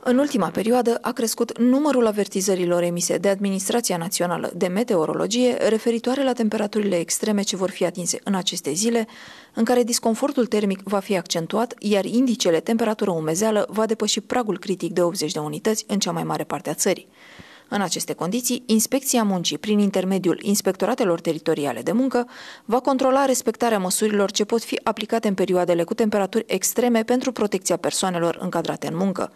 În ultima perioadă a crescut numărul avertizărilor emise de Administrația Națională de Meteorologie referitoare la temperaturile extreme ce vor fi atinse în aceste zile, în care disconfortul termic va fi accentuat, iar indicele temperatură-umezeală va depăși pragul critic de 80 de unități în cea mai mare parte a țării. În aceste condiții, Inspecția Muncii, prin intermediul Inspectoratelor Teritoriale de Muncă, va controla respectarea măsurilor ce pot fi aplicate în perioadele cu temperaturi extreme pentru protecția persoanelor încadrate în muncă.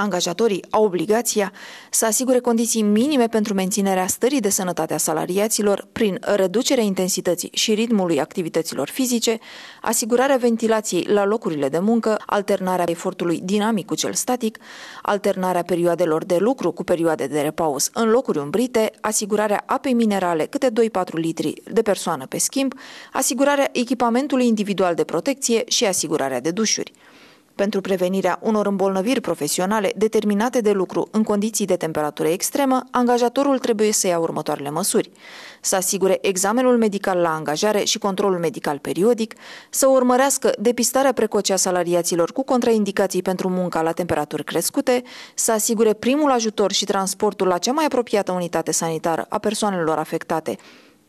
Angajatorii au obligația să asigure condiții minime pentru menținerea stării de sănătate a salariaților prin reducerea intensității și ritmului activităților fizice, asigurarea ventilației la locurile de muncă, alternarea efortului dinamic cu cel static, alternarea perioadelor de lucru cu perioade de repaus în locuri umbrite, asigurarea apei minerale câte 2-4 litri de persoană pe schimb, asigurarea echipamentului individual de protecție și asigurarea de dușuri pentru prevenirea unor îmbolnăviri profesionale determinate de lucru în condiții de temperatură extremă, angajatorul trebuie să ia următoarele măsuri. Să asigure examenul medical la angajare și controlul medical periodic, să urmărească depistarea precoce a salariaților cu contraindicații pentru munca la temperaturi crescute, să asigure primul ajutor și transportul la cea mai apropiată unitate sanitară a persoanelor afectate,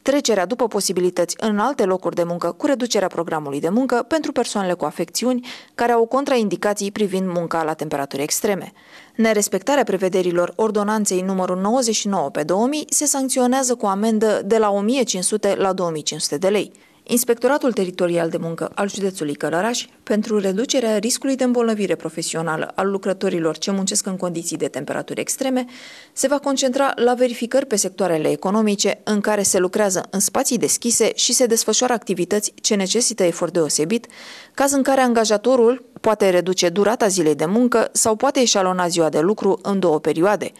trecerea după posibilități în alte locuri de muncă cu reducerea programului de muncă pentru persoanele cu afecțiuni care au contraindicații privind munca la temperaturi extreme. Nerespectarea prevederilor ordonanței numărul 99 pe 2000 se sancționează cu amendă de la 1500 la 2500 de lei. Inspectoratul Teritorial de Muncă al județului Călăraș pentru reducerea riscului de îmbolnăvire profesională al lucrătorilor ce muncesc în condiții de temperaturi extreme se va concentra la verificări pe sectoarele economice în care se lucrează în spații deschise și se desfășoară activități ce necesită efort deosebit, caz în care angajatorul poate reduce durata zilei de muncă sau poate eșalona ziua de lucru în două perioade.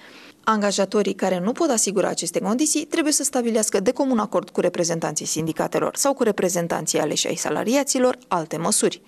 Angajatorii care nu pot asigura aceste condiții trebuie să stabilească de comun acord cu reprezentanții sindicatelor sau cu reprezentanții aleși ai salariaților alte măsuri.